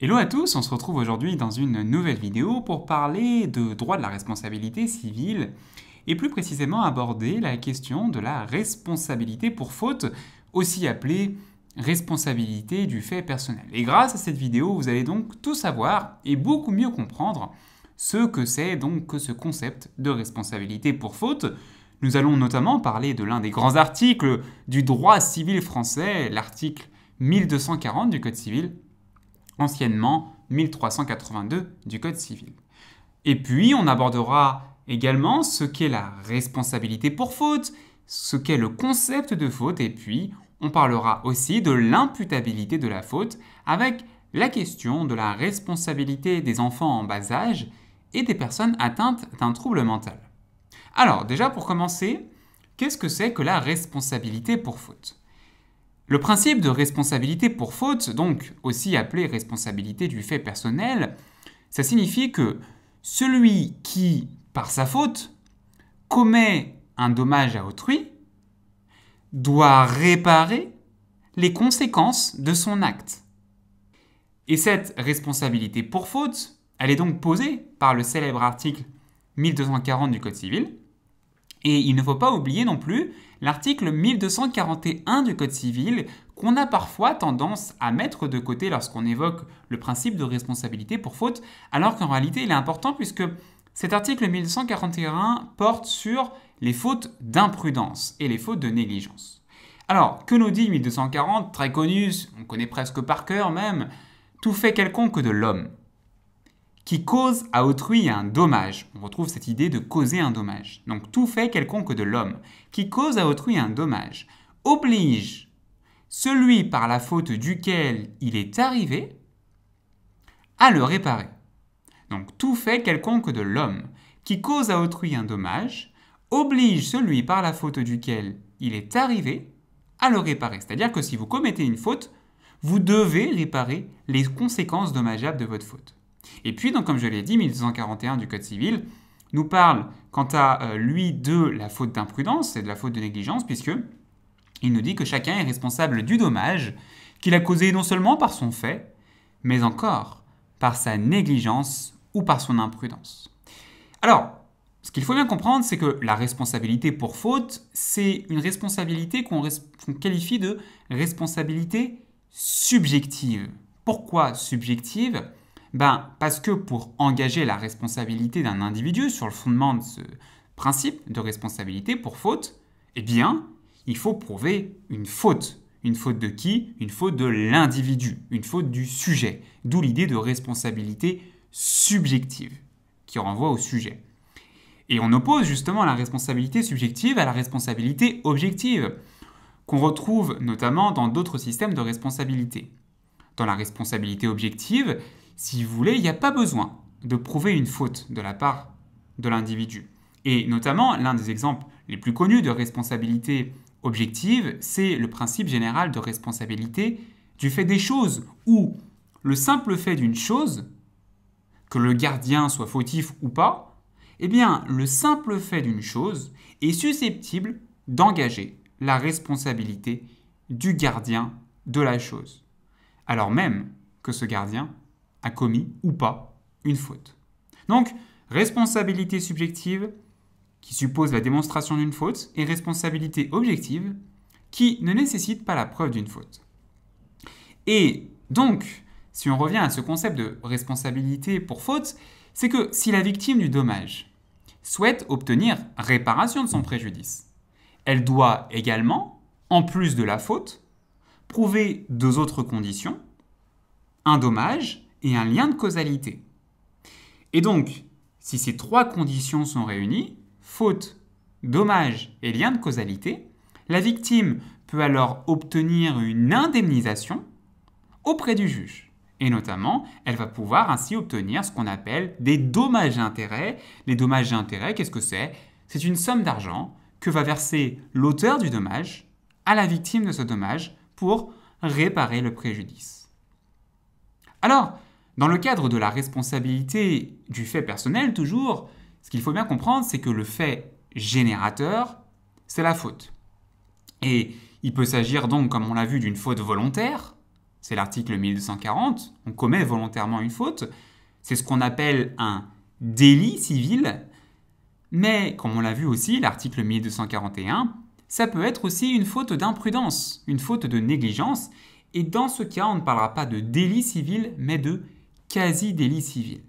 Hello à tous, on se retrouve aujourd'hui dans une nouvelle vidéo pour parler de droit de la responsabilité civile et plus précisément aborder la question de la responsabilité pour faute, aussi appelée responsabilité du fait personnel. Et grâce à cette vidéo, vous allez donc tout savoir et beaucoup mieux comprendre ce que c'est donc que ce concept de responsabilité pour faute. Nous allons notamment parler de l'un des grands articles du droit civil français, l'article 1240 du Code civil, anciennement 1382 du Code civil. Et puis, on abordera également ce qu'est la responsabilité pour faute, ce qu'est le concept de faute, et puis on parlera aussi de l'imputabilité de la faute avec la question de la responsabilité des enfants en bas âge et des personnes atteintes d'un trouble mental. Alors déjà pour commencer, qu'est-ce que c'est que la responsabilité pour faute le principe de responsabilité pour faute, donc aussi appelé responsabilité du fait personnel, ça signifie que celui qui, par sa faute, commet un dommage à autrui, doit réparer les conséquences de son acte. Et cette responsabilité pour faute, elle est donc posée par le célèbre article 1240 du Code civil, et il ne faut pas oublier non plus l'article 1241 du Code civil qu'on a parfois tendance à mettre de côté lorsqu'on évoque le principe de responsabilité pour faute, alors qu'en réalité il est important puisque cet article 1241 porte sur les fautes d'imprudence et les fautes de négligence. Alors, que nous dit 1240 Très connu, on connaît presque par cœur même, tout fait quelconque de l'homme, qui cause à autrui un dommage. On retrouve cette idée de causer un dommage. Donc tout fait quelconque de l'homme qui cause à autrui un dommage oblige celui par la faute duquel il est arrivé à le réparer. Donc tout fait quelconque de l'homme qui cause à autrui un dommage oblige celui par la faute duquel il est arrivé à le réparer. C'est-à-dire que si vous commettez une faute, vous devez réparer les conséquences dommageables de votre faute. Et puis, donc, comme je l'ai dit, 1241 du Code civil nous parle, quant à euh, lui, de la faute d'imprudence et de la faute de négligence, puisque il nous dit que chacun est responsable du dommage qu'il a causé non seulement par son fait, mais encore par sa négligence ou par son imprudence. Alors, ce qu'il faut bien comprendre, c'est que la responsabilité pour faute, c'est une responsabilité qu'on qualifie de responsabilité subjective. Pourquoi subjective ben, parce que pour engager la responsabilité d'un individu sur le fondement de ce principe de responsabilité pour faute, eh bien, il faut prouver une faute. Une faute de qui Une faute de l'individu, une faute du sujet. D'où l'idée de responsabilité subjective qui renvoie au sujet. Et on oppose justement la responsabilité subjective à la responsabilité objective, qu'on retrouve notamment dans d'autres systèmes de responsabilité. Dans la responsabilité objective, si vous voulez, il n'y a pas besoin de prouver une faute de la part de l'individu. Et notamment, l'un des exemples les plus connus de responsabilité objective, c'est le principe général de responsabilité du fait des choses, où le simple fait d'une chose, que le gardien soit fautif ou pas, eh bien, le simple fait d'une chose est susceptible d'engager la responsabilité du gardien de la chose, alors même que ce gardien a commis ou pas une faute. Donc, responsabilité subjective qui suppose la démonstration d'une faute et responsabilité objective qui ne nécessite pas la preuve d'une faute. Et donc, si on revient à ce concept de responsabilité pour faute, c'est que si la victime du dommage souhaite obtenir réparation de son préjudice, elle doit également, en plus de la faute, prouver deux autres conditions, un dommage et un lien de causalité. Et donc, si ces trois conditions sont réunies, faute, dommage et lien de causalité, la victime peut alors obtenir une indemnisation auprès du juge. Et notamment, elle va pouvoir ainsi obtenir ce qu'on appelle des dommages-intérêts. Les dommages-intérêts, qu'est-ce que c'est C'est une somme d'argent que va verser l'auteur du dommage à la victime de ce dommage pour réparer le préjudice. Alors, dans le cadre de la responsabilité du fait personnel, toujours, ce qu'il faut bien comprendre, c'est que le fait générateur, c'est la faute. Et il peut s'agir donc, comme on l'a vu, d'une faute volontaire, c'est l'article 1240, on commet volontairement une faute, c'est ce qu'on appelle un délit civil, mais comme on l'a vu aussi, l'article 1241, ça peut être aussi une faute d'imprudence, une faute de négligence, et dans ce cas, on ne parlera pas de délit civil, mais de quasi-délit civil.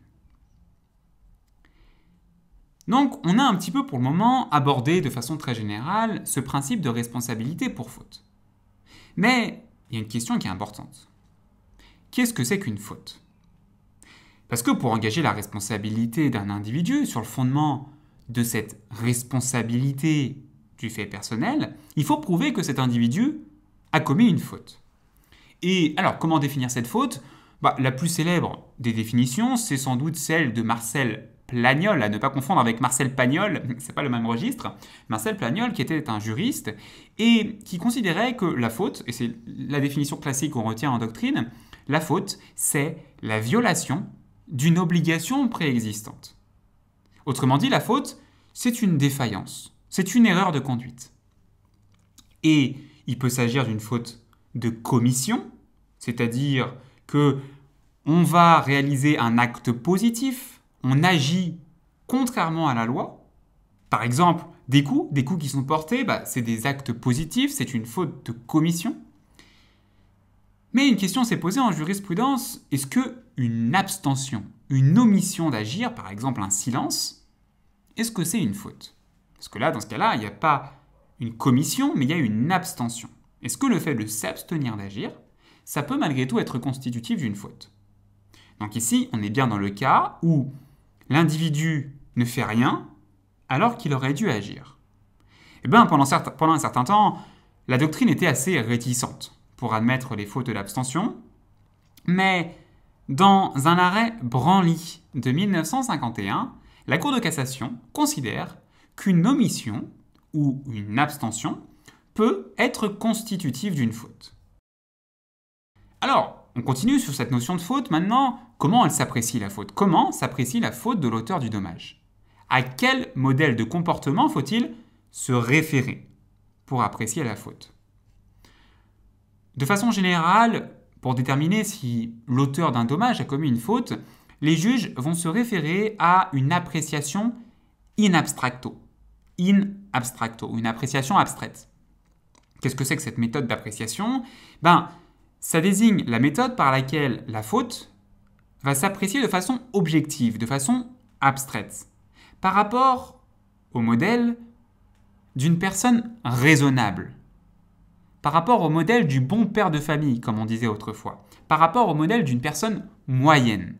Donc on a un petit peu pour le moment abordé de façon très générale ce principe de responsabilité pour faute. Mais il y a une question qui est importante. Qu'est-ce que c'est qu'une faute Parce que pour engager la responsabilité d'un individu sur le fondement de cette responsabilité du fait personnel, il faut prouver que cet individu a commis une faute. Et alors comment définir cette faute bah, la plus célèbre des définitions, c'est sans doute celle de Marcel Plagnol, à ne pas confondre avec Marcel Pagnol, c'est pas le même registre, Marcel Plagnol qui était un juriste et qui considérait que la faute, et c'est la définition classique qu'on retient en doctrine, la faute c'est la violation d'une obligation préexistante. Autrement dit, la faute c'est une défaillance, c'est une erreur de conduite. Et il peut s'agir d'une faute de commission, c'est-à-dire que on va réaliser un acte positif, on agit contrairement à la loi. Par exemple, des coups, des coups qui sont portés, bah, c'est des actes positifs, c'est une faute de commission. Mais une question s'est posée en jurisprudence, est-ce que une abstention, une omission d'agir, par exemple un silence, est-ce que c'est une faute Parce que là, dans ce cas-là, il n'y a pas une commission, mais il y a une abstention. Est-ce que le fait de s'abstenir d'agir, ça peut malgré tout être constitutif d'une faute donc ici, on est bien dans le cas où l'individu ne fait rien alors qu'il aurait dû agir. Eh bien, pendant, un certain temps, la doctrine était assez réticente pour admettre les fautes de l'abstention, mais dans un arrêt Branly de 1951, la Cour de cassation considère qu'une omission ou une abstention peut être constitutive d'une faute. Alors, on continue sur cette notion de faute maintenant. Comment elle s'apprécie la faute Comment s'apprécie la faute de l'auteur du dommage À quel modèle de comportement faut-il se référer pour apprécier la faute De façon générale, pour déterminer si l'auteur d'un dommage a commis une faute, les juges vont se référer à une appréciation in abstracto. In abstracto, une appréciation abstraite. Qu'est-ce que c'est que cette méthode d'appréciation Ben, ça désigne la méthode par laquelle la faute va s'apprécier de façon objective, de façon abstraite, par rapport au modèle d'une personne raisonnable, par rapport au modèle du bon père de famille, comme on disait autrefois, par rapport au modèle d'une personne moyenne.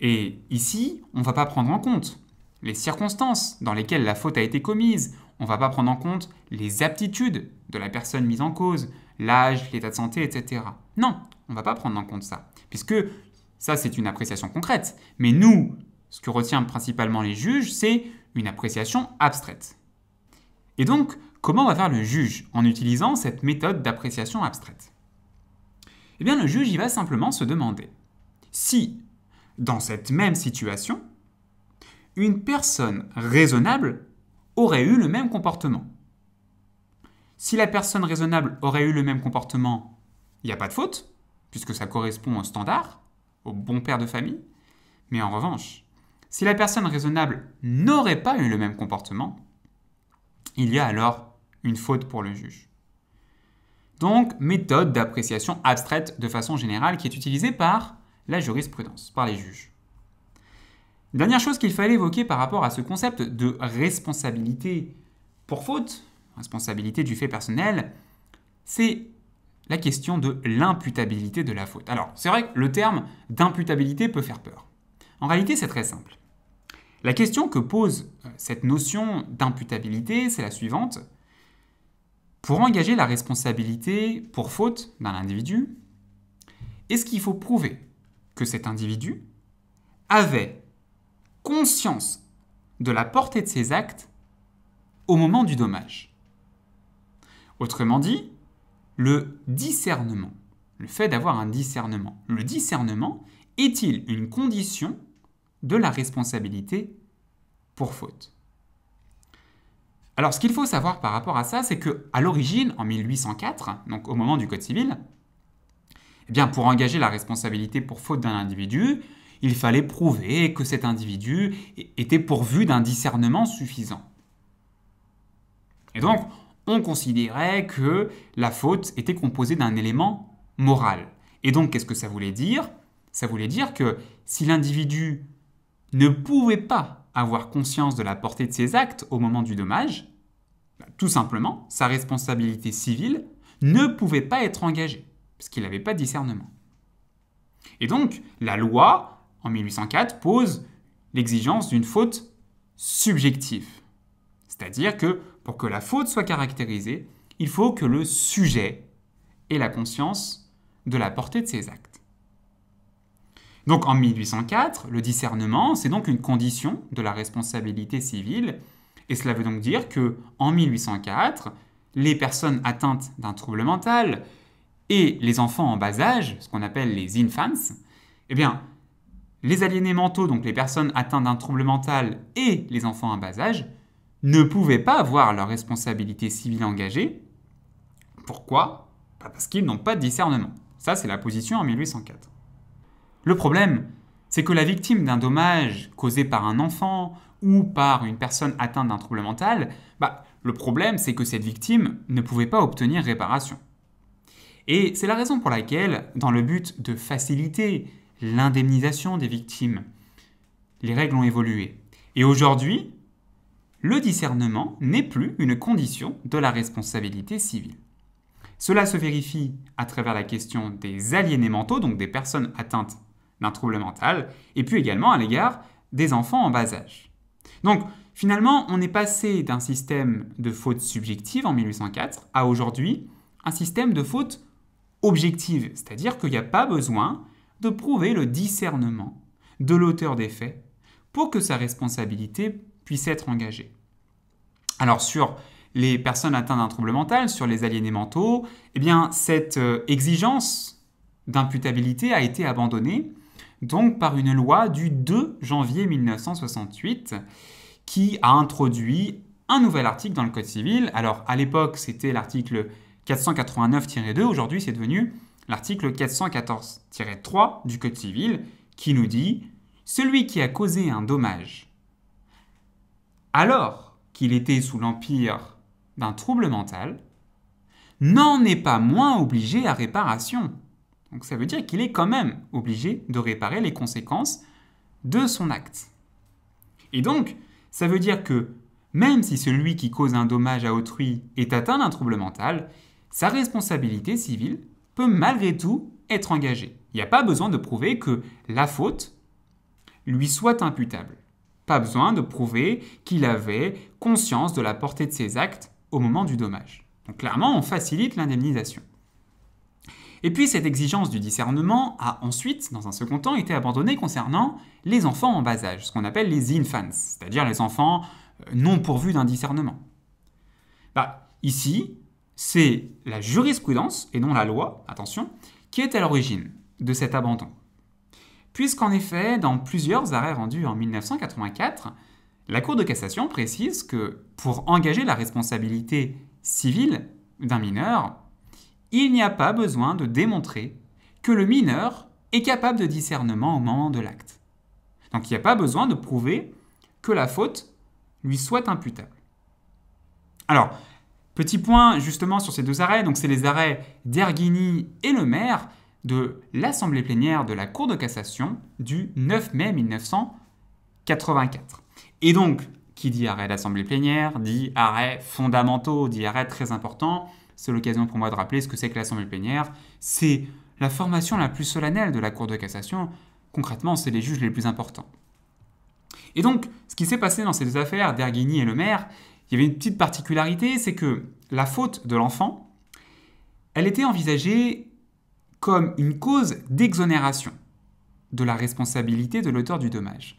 Et ici, on ne va pas prendre en compte les circonstances dans lesquelles la faute a été commise, on ne va pas prendre en compte les aptitudes de la personne mise en cause, l'âge, l'état de santé, etc. Non, on ne va pas prendre en compte ça, puisque ça c'est une appréciation concrète. Mais nous, ce que retient principalement les juges, c'est une appréciation abstraite. Et donc, comment va faire le juge en utilisant cette méthode d'appréciation abstraite Eh bien, le juge, il va simplement se demander si, dans cette même situation, une personne raisonnable aurait eu le même comportement. Si la personne raisonnable aurait eu le même comportement, il n'y a pas de faute, puisque ça correspond au standard, au bon père de famille. Mais en revanche, si la personne raisonnable n'aurait pas eu le même comportement, il y a alors une faute pour le juge. Donc, méthode d'appréciation abstraite de façon générale qui est utilisée par la jurisprudence, par les juges. Dernière chose qu'il fallait évoquer par rapport à ce concept de responsabilité pour faute, responsabilité du fait personnel, c'est la question de l'imputabilité de la faute. Alors, c'est vrai que le terme d'imputabilité peut faire peur. En réalité, c'est très simple. La question que pose euh, cette notion d'imputabilité, c'est la suivante. Pour engager la responsabilité pour faute d'un individu, est-ce qu'il faut prouver que cet individu avait conscience de la portée de ses actes au moment du dommage Autrement dit, le discernement, le fait d'avoir un discernement, le discernement est-il une condition de la responsabilité pour faute Alors ce qu'il faut savoir par rapport à ça, c'est que à l'origine, en 1804, donc au moment du Code civil, eh bien, pour engager la responsabilité pour faute d'un individu, il fallait prouver que cet individu était pourvu d'un discernement suffisant. Et donc, on considérait que la faute était composée d'un élément moral. Et donc, qu'est-ce que ça voulait dire Ça voulait dire que si l'individu ne pouvait pas avoir conscience de la portée de ses actes au moment du dommage, bah, tout simplement, sa responsabilité civile ne pouvait pas être engagée, parce qu'il n'avait pas de discernement. Et donc, la loi, en 1804, pose l'exigence d'une faute subjective. C'est-à-dire que pour que la faute soit caractérisée, il faut que le sujet ait la conscience de la portée de ses actes. Donc en 1804, le discernement, c'est donc une condition de la responsabilité civile, et cela veut donc dire que en 1804, les personnes atteintes d'un trouble mental et les enfants en bas âge, ce qu'on appelle les infants, eh bien, les aliénés mentaux, donc les personnes atteintes d'un trouble mental et les enfants en bas âge, ne pouvaient pas avoir leur responsabilité civile engagée. Pourquoi bah, Parce qu'ils n'ont pas de discernement. Ça, c'est la position en 1804. Le problème, c'est que la victime d'un dommage causé par un enfant ou par une personne atteinte d'un trouble mental, bah, le problème, c'est que cette victime ne pouvait pas obtenir réparation. Et c'est la raison pour laquelle, dans le but de faciliter l'indemnisation des victimes, les règles ont évolué. Et aujourd'hui, le discernement n'est plus une condition de la responsabilité civile. Cela se vérifie à travers la question des aliénés mentaux, donc des personnes atteintes d'un trouble mental, et puis également à l'égard des enfants en bas âge. Donc finalement, on est passé d'un système de faute subjective en 1804 à aujourd'hui un système de faute objective, c'est-à-dire qu'il n'y a pas besoin de prouver le discernement de l'auteur des faits pour que sa responsabilité puisse être engagée. Alors sur les personnes atteintes d'un trouble mental, sur les aliénés mentaux, eh bien cette euh, exigence d'imputabilité a été abandonnée donc par une loi du 2 janvier 1968 qui a introduit un nouvel article dans le Code civil. Alors à l'époque c'était l'article 489-2, aujourd'hui c'est devenu l'article 414-3 du Code civil qui nous dit Celui qui a causé un dommage alors qu'il était sous l'empire d'un trouble mental, n'en est pas moins obligé à réparation. Donc ça veut dire qu'il est quand même obligé de réparer les conséquences de son acte. Et donc, ça veut dire que même si celui qui cause un dommage à autrui est atteint d'un trouble mental, sa responsabilité civile peut malgré tout être engagée. Il n'y a pas besoin de prouver que la faute lui soit imputable. Pas besoin de prouver qu'il avait conscience de la portée de ses actes au moment du dommage. Donc clairement, on facilite l'indemnisation. Et puis cette exigence du discernement a ensuite, dans un second temps, été abandonnée concernant les enfants en bas âge, ce qu'on appelle les infants, c'est-à-dire les enfants euh, non pourvus d'un discernement. Bah, ici, c'est la jurisprudence, et non la loi, attention, qui est à l'origine de cet abandon puisqu'en effet, dans plusieurs arrêts rendus en 1984, la Cour de cassation précise que pour engager la responsabilité civile d'un mineur, il n'y a pas besoin de démontrer que le mineur est capable de discernement au moment de l'acte. Donc il n'y a pas besoin de prouver que la faute lui soit imputable. Alors, petit point justement sur ces deux arrêts, donc c'est les arrêts Derguini et Le Maire de l'Assemblée plénière de la Cour de cassation du 9 mai 1984. Et donc, qui dit arrêt d'Assemblée plénière, dit arrêt fondamentaux, dit arrêt très important. C'est l'occasion pour moi de rappeler ce que c'est que l'Assemblée plénière. C'est la formation la plus solennelle de la Cour de cassation. Concrètement, c'est les juges les plus importants. Et donc, ce qui s'est passé dans ces deux affaires, d'Erguigny et le maire, il y avait une petite particularité, c'est que la faute de l'enfant, elle était envisagée comme une cause d'exonération de la responsabilité de l'auteur du dommage.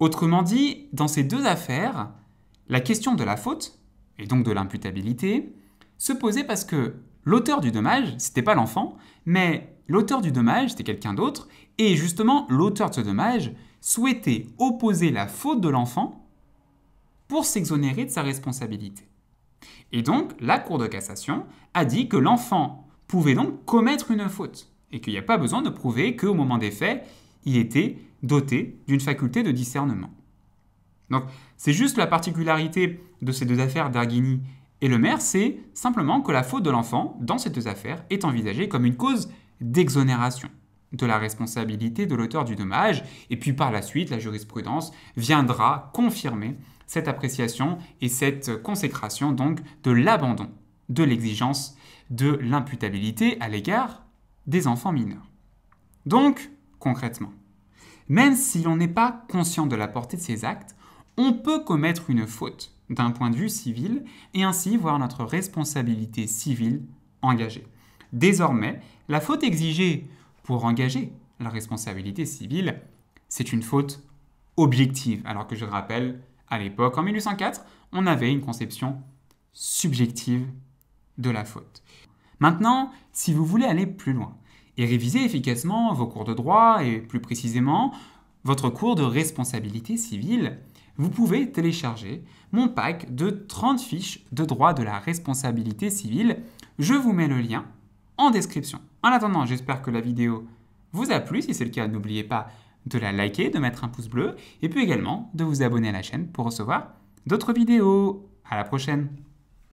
Autrement dit, dans ces deux affaires, la question de la faute, et donc de l'imputabilité, se posait parce que l'auteur du dommage, c'était pas l'enfant, mais l'auteur du dommage, c'était quelqu'un d'autre, et justement, l'auteur de ce dommage souhaitait opposer la faute de l'enfant pour s'exonérer de sa responsabilité. Et donc, la Cour de cassation a dit que l'enfant pouvait donc commettre une faute et qu'il n'y a pas besoin de prouver qu'au moment des faits, il était doté d'une faculté de discernement. Donc c'est juste la particularité de ces deux affaires d'Arguini et le maire, c'est simplement que la faute de l'enfant dans ces deux affaires est envisagée comme une cause d'exonération de la responsabilité de l'auteur du dommage, et puis par la suite, la jurisprudence viendra confirmer cette appréciation et cette consécration donc de l'abandon de l'exigence de l'imputabilité à l'égard des enfants mineurs. Donc, concrètement, même si l'on n'est pas conscient de la portée de ces actes, on peut commettre une faute d'un point de vue civil et ainsi voir notre responsabilité civile engagée. Désormais, la faute exigée pour engager la responsabilité civile, c'est une faute objective, alors que je le rappelle, à l'époque, en 1804, on avait une conception subjective de la faute. Maintenant, si vous voulez aller plus loin et réviser efficacement vos cours de droit et plus précisément votre cours de responsabilité civile, vous pouvez télécharger mon pack de 30 fiches de droit de la responsabilité civile. Je vous mets le lien en description. En attendant, j'espère que la vidéo vous a plu. Si c'est le cas, n'oubliez pas de la liker, de mettre un pouce bleu et puis également de vous abonner à la chaîne pour recevoir d'autres vidéos. À la prochaine